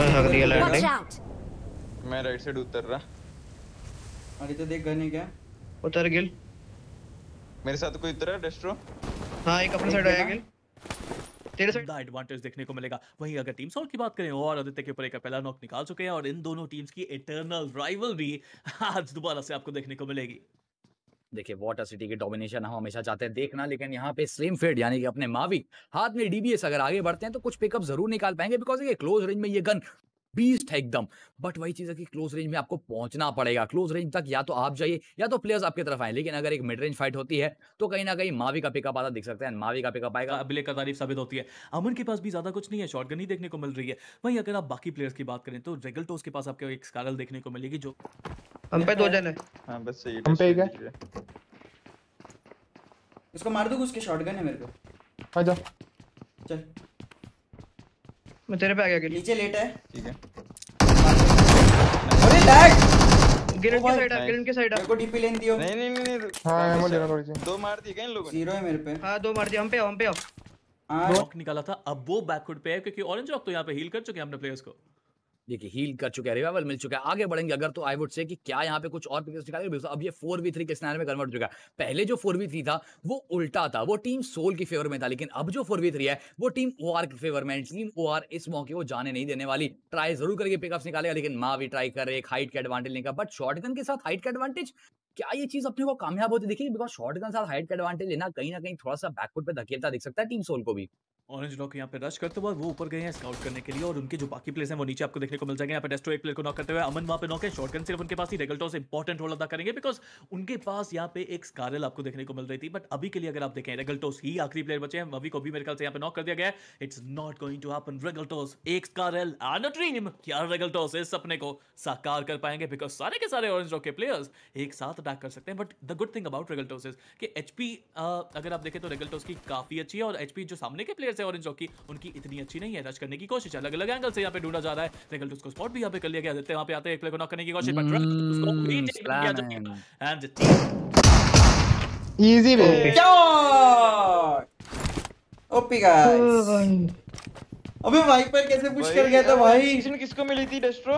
बस अगली लैंडिंग मैं राइट साइड उतर रहा अरे तो देख गन है क्या उतर गिल मेरे साथ कोई है डेस्ट्रो हां एक अपने साइड आया गिल तेरे साइड एडवांटेज देखने को मिलेगा वहीं अगर टीम सॉल्ट की बात करें और आदित्य के ऊपर एक पहला नॉक निकाल चुके हैं और इन दोनों टीम्स की इटर्नल राइवलरी आज दोबारा से आपको देखने को मिलेगी देखिए वाटर सिटी के डोमिनेशन हम हमेशा चाहते हैं देखना लेकिन यहाँ पे स्लिम फेड यानी कि अपने मावी हाथ में डीबीएस अगर आगे बढ़ते हैं तो कुछ पिकअप जरूर निकाल पाएंगे बिकॉज ये क्लोज रेंज में ये गन बीस्ट है एकदम बट वही चीज़ है कि क्लोज रेंज में आपको पहुंचना पड़ेगा क्लोज रेंज तक या तो आप जाइए या तो प्लेयर्स आपकी तरफ आए लेकिन अगर एक मिड रेंज फाइट होती है तो कहीं ना कहीं मावी का पिकअप आता दिख सकते हैं मावी का पिकअप आएगा अबले का तारीफ साबित होती है अमन के पास भी ज़्यादा कुछ नहीं है शॉर्ट गन ही देखने को मिल रही है वहीं अगर आप बाकी प्लेयर्स की बात करें तो रेगल टोस के पास आपको एक स्कारल देखने को मिलेगी जो हम पे दो जन है हां बस सही हम पे एक है इसको मार दूं उसके शॉटगन है मेरे को आ जा चल मैं तेरे पे आ गया गिर नीचे लेट है ठीक है अरे लैग ग्रेनेड के साइड है ग्रेनेड के साइड है मेरे को डीपी लेन दियो नहीं नहीं नहीं हां एमो लेना थोड़ी सी दो मार दिए क्या इन लोगों ने जीरो है मेरे पे हां दो मार दिए हम पे हम पे आओ लॉक हाँ। निकाला था अब वो बैकवर्ड पे है क्योंकि ऑरेंज लॉक तो यहां पे हील कर चुके हैं अपने प्लेयर्स को देखिए हील कर चुके हैं रिवाइवल मिल चुका है आगे बढ़ेंगे अगर तो आई वुड से कि क्या यहाँ पे कुछ और पिक्चर्स निकालेंगे अब ये फोर वी थ्री के स्नैर में कन्वर्ट हो चुका है पहले जो फोर वी थ्री था वो उल्टा था वो टीम सोल की फेवर में था लेकिन अब जो फोर वी थ्री है वो टीम ओ आर की फेवर में टीम ओ आर इस मौके को जाने नहीं देने वाली ट्राई जरूर करके पिकअप्स निकालेगा लेकिन माँ भी ट्राई कर रहे एक हाइट का एडवांटेज लेगा बट शॉर्ट गन के साथ हाइट का एडवांटेज क्या ये चीज अपने को कामयाब होती देखिए बिकॉज शॉर्ट गन साथ हाइट का एडवांटेज लेना कहीं ना कहीं थोड़ा सा बैकफुट पर धकेलता दिख सकता है टीम सोल को भी ऑरेंज लॉक यहाँ पे रश करते हुए वो ऊपर गए हैं स्काउट करने के लिए और उनके जो बाकी प्लेस हैं वो नीचे आपको देखने को मिल जाएंगे यहाँ पे डेस्टो एक प्लेयर को नॉक करते हुए अमन वहाँ पे नॉक है शॉटगन सिर्फ उनके पास ही रेगल्टॉस इंपॉर्टेंट रोल अदा करेंगे बिकॉज उनके पास यहाँ पे एक स्कारल आपको देखने को मिल रही थी बट अभी के लिए अगर आप देखें रेगल्टॉस ही आखिरी प्लेयर बचे हैं अभी को भी मेरे ख्याल से यहाँ पे नॉक कर दिया गया it's not going to happen रेगल्टॉस एक स्कारल एंड अ ड्रीम क्या रेगल्टॉस इस सपने को साकार कर पाएंगे बिकॉज सारे के सारे ऑरेंज लॉक के प्लेयर्स एक साथ अटैक कर सकते हैं but the good thing about रेगल्टॉस इज कि एचपी अगर आप देखें तो रेगल्टॉस की काफी अच्छी है और एचपी जो सामने के प्लेयर्स से ऑरेंज रॉक उनकी इतनी अच्छी नहीं है रश करने की कोशिश अलग अलग एंगल से यहाँ पे ढूंढा जा रहा है रेगल उसको स्पॉट भी यहाँ पे कर लिया गया देते वहाँ पे आते हैं प्ले को नॉक करने की कोशिश but and easy way OP guys अबे वाइपर कैसे पुश कर गया था भाई किसको मिली थी डेस्ट्रो